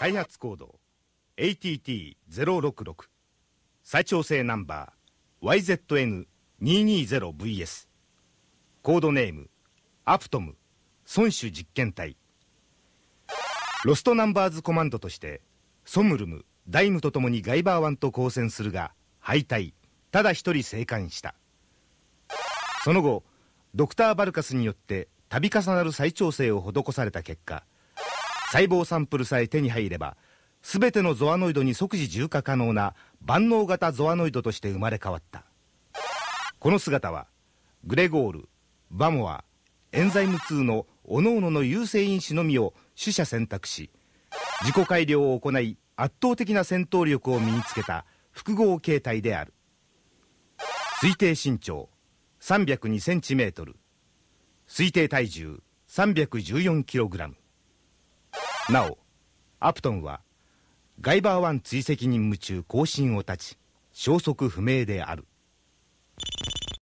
開発コード ATT066 再調整ナンバー YZN220VS コードネームアプトム孫種実験体ロストナンバーズコマンドとしてソムルムダイムとともにガイバー1と交戦するが敗退ただ一人生還したその後ドクター・バルカスによって度重なる再調整を施された結果細胞サンプルさえ手に入れば全てのゾアノイドに即時重化可能な万能型ゾアノイドとして生まれ変わったこの姿はグレゴールバモアエンザイム2の各々の優性因子のみを取捨選択し自己改良を行い圧倒的な戦闘力を身につけた複合形態である推定身長 302cm 推定体重 314kg なおアプトンはガイバー1追跡任務中後進を断ち消息不明である